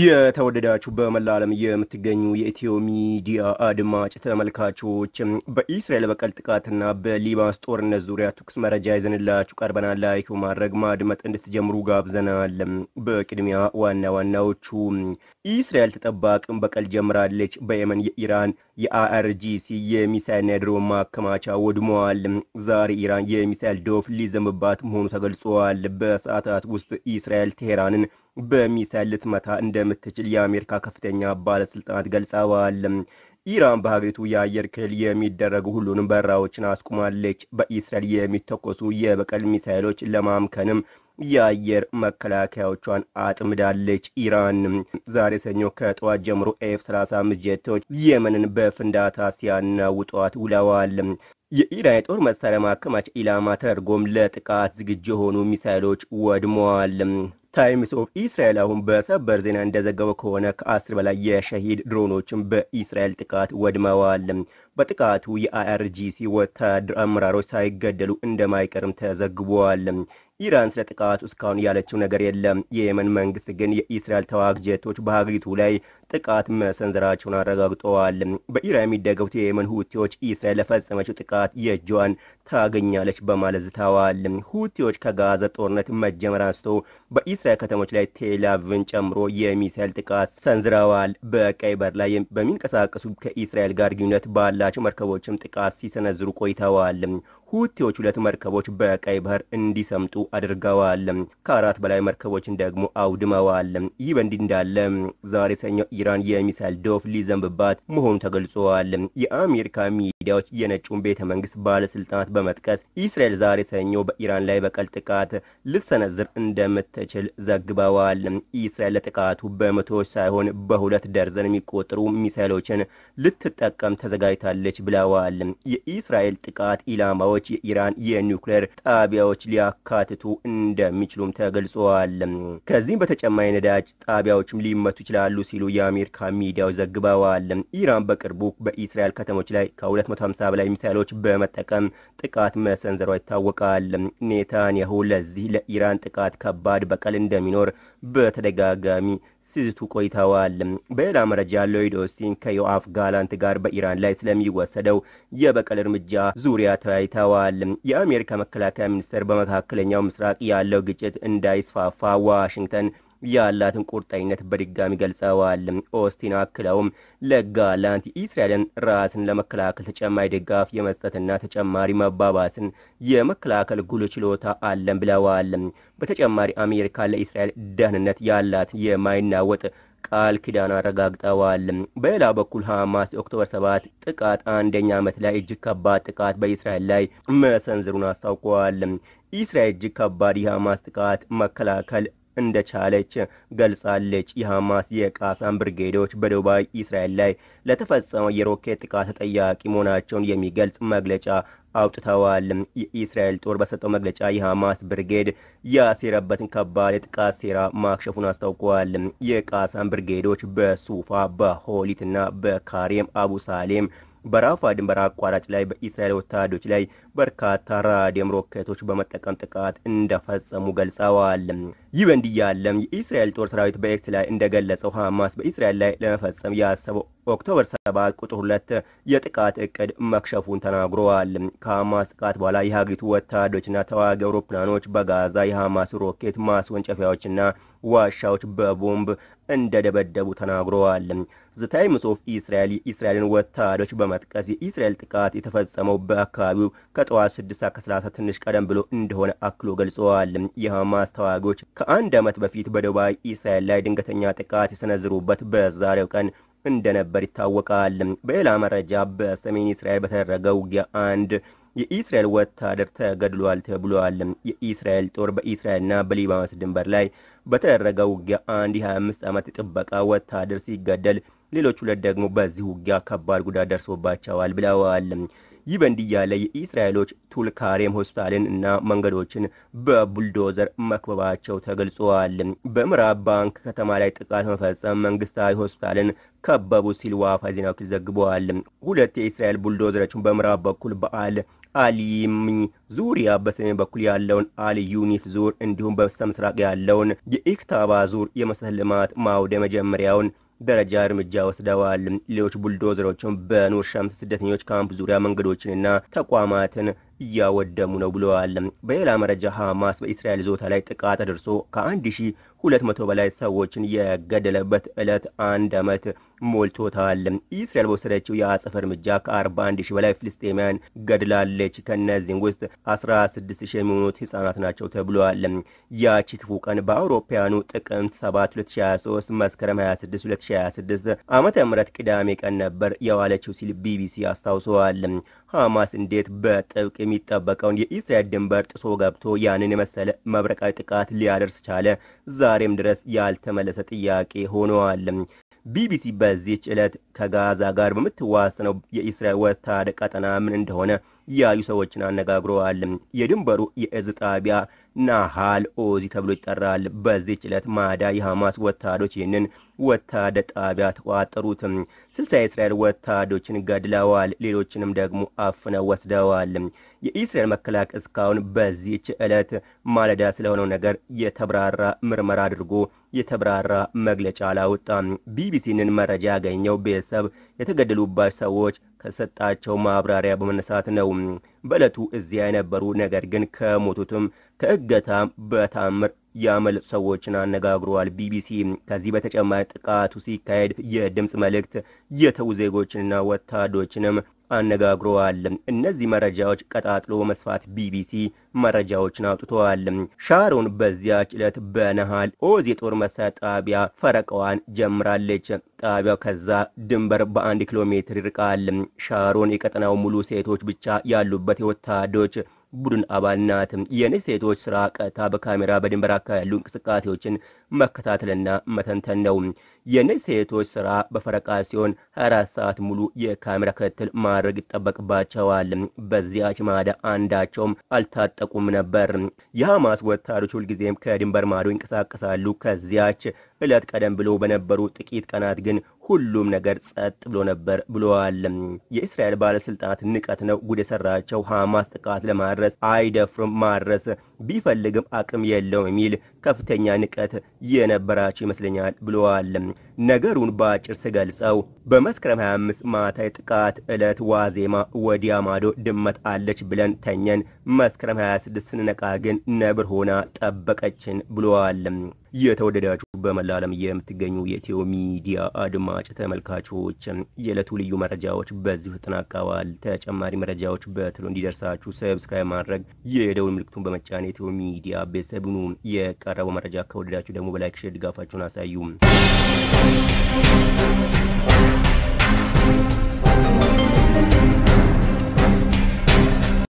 የተወደዳችሁ በመላ ዓለም የምትገኙ የኢትዮ ሚዲያ አድማጭ ተመልካቾች በኢስራኤል በቀል ጥቃትና በሊባኖስ ጦርነት ዙሪያ ትኩስ መረጃ ይዘንላችሁ ቀርበናል። ላይክ ማድረግ ማድመጥ እንድትጀምሩ ጋብዘናል። በቅድሚያ ዋና ዋናዎቹ ኢስራኤል ተጠባቅም በቀል ጀምራለች። በየመን የኢራን የአርጂሲ የሚሳይልና የድሮን ማከማቻ ወድመዋል። ዛሬ ኢራን የሚሳይል ዶፍ ሊዘምባት መሆኑ ተገልጿል። በሰዓታት ውስጥ ኢስራኤል ቴሄራንን በሚሳይል ልትመታ እንደምትችል የአሜሪካ ከፍተኛ ባለስልጣናት ገልጸዋል። ኢራን በሀገሪቱ የአየር ክልል የሚደረጉ ሁሉንም በረራዎችን አስቁማለች። በኢስራኤል የሚተኮሱ የበቀል ሚሳይሎች ለማምከንም የአየር መከላከያዎቿን አጥምዳለች። ኢራን ዛሬ ሰኞ ከጠዋት ጀምሮ ኤፍ 35 ጀቶች የመንን በፍንዳታ ሲያናውጧት ውለዋል። የኢራን የጦር መሳሪያ ማከማች ኢላማ ተደርጎም ለጥቃት ዝግጁ የሆኑ ሚሳይሎች ወድመዋል። ታይምስ ኦፍ ኢስራኤል አሁን በሰበር ዜና እንደዘገበው ከሆነ ከአስር በላይ የሸሂድ ድሮኖችን በኢስራኤል ጥቃት ወድመዋል። በጥቃቱ የአይአርጂሲ ወታደር አመራሮች ሳይገደሉ እንደማይቀርም ተዘግቧል። ኢራን ስለ ጥቃቱ እስካሁን ያለችው ነገር የለም። የየመን መንግስት ግን የእስራኤል ተዋጊ ጀቶች በሀገሪቱ ላይ ጥቃት መሰንዘራቸውን አረጋግጠዋል። በኢራን የሚደገፉት የየመን ሁቲዎች ኢስራኤል ለፈጸመችው ጥቃት የእጇን ታገኛለች በማለት ዝተዋል። ሁቲዎች ከጋዛ ጦርነት መጀመር አንስቶ በኢስራኤል ከተሞች ላይ ቴልአቪቭን ጨምሮ የሚሳይል ጥቃት ሰንዝረዋል። በቀይ በር ላይ በሚንቀሳቀሱ ከኢስራኤል ጋር ግንኙነት ባላ ያላቸው መርከቦችም ጥቃት ሲሰነዝሩ ቆይተዋል። ሁቲዎች ሁለት መርከቦች በቀይ ባህር እንዲሰምጡ አድርገዋል። ከአራት በላይ መርከቦችን ደግሞ አውድመዋል። ይህ በእንዲህ እንዳለ ዛሬ ሰኞ ኢራን የሚሳይል ዶፍ ሊዘንብባት መሆኑ ተገልጿል። የአሜሪካ ሚዲያዎች የነጩን ቤተ መንግስት ባለስልጣናት በመጥቀስ እስራኤል ዛሬ ሰኞ በኢራን ላይ በቀል ጥቃት ልሰነዝር እንደምትችል ዘግበዋል። እስራኤል ለጥቃቱ በመቶዎች ሳይሆን በሁለት ደርዘን የሚቆጠሩ ሚሳይሎችን ልትጠቀም ተዘጋጅታለች ብለዋል። የእስራኤል ጥቃት ኢላማዎች ቦታዎች የኢራን የኒውክሌር ጣቢያዎች ሊያካትቱ እንደሚችሉም ተገልጿል። ከዚህም በተጨማሪ ነዳጅ ጣቢያዎችም ሊመቱ ይችላሉ ሲሉ የአሜሪካ ሚዲያው ዘግበዋል። ኢራን በቅርቡ በእስራኤል ከተሞች ላይ ከ250 በላይ ሚሳይሎች በመጠቀም ጥቃት መሰንዘሯ ይታወቃል። ኔታንያሁ ለዚህ ለኢራን ጥቃት ከባድ በቀል እንደሚኖር በተደጋጋሚ ሲዝቱ ቆይተዋል። በሌላ መረጃ ሎይድ ኦስቲን ከዮአፍ ጋላንት ጋር በኢራን ላይ ስለሚወሰደው የበቀል እርምጃ ዙሪያ ተወያይተዋል። የአሜሪካ መከላከያ ሚኒስቴር በመካከለኛው ምስራቅ ያለው ግጭት እንዳይስፋፋ ዋሽንግተን ያላትን ቁርጠኝነት በድጋሚ ገልጸዋል። ኦስቲን አክለውም ለጋላንት ኢስራኤልን ራስን ለመከላከል ተጨማሪ ድጋፍ የመስጠትና ተጨማሪ መባባስን የመከላከል ጉል ችሎታ አለን ብለዋል። በተጨማሪ አሜሪካ ለእስራኤል ደህንነት ያላት የማይናወጥ ቃል ኪዳን አረጋግጠዋል። በሌላ በኩል ሐማስ የኦክቶበር ሰባት ጥቃት አንደኛ ዓመት ላይ እጅግ ከባድ ጥቃት በእስራኤል ላይ መሰንዝሩን አስታውቀዋል። ኢስራኤል እጅግ ከባድ የሐማስ ጥቃት መከላከል እንደቻለች ገልጻለች። የሐማስ የቃሳም ብርጌዶች በደቡባዊ እስራኤል ላይ ለተፈጸመው የሮኬት ጥቃት ተጠያቂ መሆናቸውን የሚገልጽ መግለጫ አውጥተዋል። የኢስራኤል ጦር በሰጠው መግለጫ የሐማስ ብርጌድ ያሴረበትን ከባድ የጥቃት ሴራ ማክሸፉን አስታውቋል። የቃሳም ብርጌዶች በሱፋ በሆሊትና በካሬም አቡ ሳሌም በራፋ ድንበር አቋራጭ ላይ በእስራኤል ወታደሮች ላይ በርካታ ራዲየም ሮኬቶች በመጠቀም ጥቃት እንደፈጸሙ ገልጸዋል። ይህ በእንዲህ ያለም የእስራኤል ጦር ሰራዊት በኤክስ ላይ እንደገለጸው ሐማስ በእስራኤል ላይ ለመፈጸም ያሰበው ኦክቶበር 7 ቁጥር 2 የጥቃት እቅድ መክሸፉን ተናግረዋል። ከሐማስ ጥቃት በኋላ የሀገሪቱ ወታደሮችና ተዋጊ አውሮፕላኖች በጋዛ የሐማስ ሮኬት ማስወንጨፊያዎችና ዋሻዎች በቦምብ እንደደበደቡ ተናግረዋል። ዘታይምስ ኦፍ ኢስራኤል የኢስራኤልን ወታደሮች በመጥቀስ የኢስራኤል ጥቃት የተፈጸመው በአካባቢው ከጠዋት 6 ከ30 ትንሽ ቀደም ብሎ እንደሆነ አክሎ ገልጸዋል። የሐማስ ተዋጊዎች ከአንድ ዓመት በፊት በደቡባዊ ኢስራኤል ላይ ድንገተኛ ጥቃት የሰነዝሩበት በዛሬው ቀን እንደነበር ይታወቃል። በሌላ መረጃ በሰሜን እስራኤል በተደረገው ውጊያ አንድ የኢስራኤል ወታደር ተገድሏል ተብሏል። የኢስራኤል ጦር በኢስራኤልና በሊባኖስ ድንበር ላይ በተደረገ ውጊያ አንድ የ25 ዓመት ጥበቃ ወታደር ሲገደል፣ ሌሎች ሁለት ደግሞ በዚህ ውጊያ ከባድ ጉዳት ደርሶባቸዋል ብለዋል። ይህ በእንዲህ ያለ የኢስራኤሎች ቱልካሬም ሆስፒታልን እና መንገዶችን በቡልዶዘር መክበባቸው ተገልጿል። በምዕራብ ባንክ ከተማ ላይ ጥቃት መፈጸም መንግስታዊ ሆስፒታልን ከበቡ ሲል ዋፋ ዜና ወኪል ዘግበዋል። ሁለት የኢስራኤል ቡልዶዘሮችን በምዕራብ በኩል በዓል አሊምኝ ዙሪያ በሰሜን በኩል ያለውን አል ዩኒት ዙር እንዲሁም በስተ ምስራቅ ያለውን የኢክታባ ዙር የመሰረተ ልማት ማውደ መጀመሪያውን ደረጃ እርምጃ ወስደዋል። ሌሎች ቡልዶዘሮችን በኑር ሸምስ ስደተኞች ካምፕ ዙሪያ መንገዶችንና ተቋማትን እያወደሙ ነው ብለዋል። በሌላ መረጃ ሐማስ በእስራኤል ይዞታ ላይ ጥቃት አድርሶ ከአንድ ሺህ ሁለት መቶ በላይ ሰዎችን የገደለበት ዕለት አንድ ዓመት ሞልቶታል። እስራኤል በወሰደችው የአጸፍ እርምጃ ከ41 ሺህ በላይ ፍልስጤማውያን ገድላለች። ከእነዚህም ውስጥ 16 ሺህ የሚሆኑት ሕፃናት ናቸው ተብሏል። ያቺ ክፉ ቀን በአውሮፓውያኑ ጥቅምት 7 2023 መስከረም 26 2026 ዓመተ ምህረት ቅዳሜ ቀን ነበር የዋለችው ሲል ቢቢሲ አስታውሰዋል። ሐማስ እንዴት በጥብቅ የሚጠበቀውን የእስራኤል ድንበር ጥሶ ገብቶ ያንን የመሰለ መብረቃዊ ጥቃት ሊያደርስ ቻለ። ዛሬም ድረስ ያልተመለሰ ጥያቄ ሆነዋል። ቢቢሲ በዚህች ዕለት ከጋዛ ጋር በምትዋሰነው የእስራኤል ወታደር ቀጠና ምን እንደሆነ ያዩ ሰዎችን አነጋግረዋል። የድንበሩ የእዝ ጣቢያ ናሃል ኦዚ ተብሎ ይጠራል። በዚህ ዕለት ማዳ የሐማስ ወታደሮች ይህንን ወታደር ጣቢያ ተቋጠሩት። ስልሳ የእስራኤል ወታደሮችን ገድለዋል፣ ሌሎችንም ደግሞ አፍነው ወስደዋል። የኢስራኤል መከላከያ እስካሁን በዚህች ዕለት ማለዳ ስለሆነው ነገር የተብራራ ምርመራ አድርጎ የተብራራ መግለጫ አላወጣም። ቢቢሲንን መረጃ ያገኘው ቤተሰብ የተገደሉባቸው ሰዎች ከሰጣቸው ማብራሪያ በመነሳት ነው። በዕለቱ እዚያ የነበሩ ነገር ግን ከሞቱትም ከእገታም በታምር ያመለጡ ሰዎችን አነጋግሯል ቢቢሲ። ከዚህ በተጨማሪ ጥቃቱ ሲካሄድ የድምፅ መልእክት የተው ዜጎችንና ወታዶችንም አነጋግረዋል። እነዚህ መረጃዎች ቀጣጥሎ መስፋት ቢቢሲ መረጃዎችን አውጥተዋል። ሻሮን በዚያች ዕለት በነሃል ኦዝ የጦር መሳሪያ ጣቢያ ፈረቃዋን ጀምራለች። ጣቢያው ከዛ ድንበር በአንድ ኪሎ ሜትር ይርቃል። ሻሮን የቀጠናው ሙሉ ሴቶች ብቻ ያሉበት የወታደሮች ቡድን አባል ናት። የኔ ሴቶች ስራ ቀጥታ በካሜራ በድንበር አካባቢ ያሉ እንቅስቃሴዎችን መከታተልና መተንተን ነው። የእነዚህ ሴቶች ስራ በፈረቃ ሲሆን 24 ሰዓት ሙሉ የካሜራ ክትትል ማድረግ ይጠበቅባቸዋል። በዚያች ማዳ አንዳቸውም አልታጠቁም ነበር። የሐማስ ወታደሮች ሁልጊዜም ከድንበር ማዶ ይንቀሳቀሳሉ። ከዚያች ዕለት ቀደም ብሎ በነበሩ ጥቂት ቀናት ግን ሁሉም ነገር ጸጥ ብሎ ነበር ብለዋል። የእስራኤል ባለስልጣናት ንቀት ነው ጉድ የሰራቸው። ሐማስ ጥቃት ለማድረስ አይደፍርም ማድረስ ቢፈልግም አቅም የለውም የሚል ከፍተኛ ንቀት የነበራቸው ይመስለኛል ብለዋል። ነገሩን በአጭር ስገልጸው በመስከረም 25 ማታ የጥቃት ዕለት ዋዜማ ወዲያ ማዶ ድመት አለች ብለን ተኘን። መስከረም 26 ስንነቃ ግን ነብር ሆና ጠበቀችን ብለዋል። የተወደዳችሁ በመላ ዓለም የምትገኙ የኢትዮ ሚዲያ አድማጭ ተመልካቾች የዕለቱ ልዩ መረጃዎች በዚሁ ተጠናቀዋል። ተጨማሪ መረጃዎች በትሎ እንዲደርሳችሁ ሰብስክራይብ ማድረግ የደውል ምልክቱን በመጫን የኢትዮ ሚዲያ ቤተሰብኑ የቀረበው መረጃ ከወደዳችሁ ደግሞ በላይክ ሼር ድጋፋችሁን አሳዩ። Bye.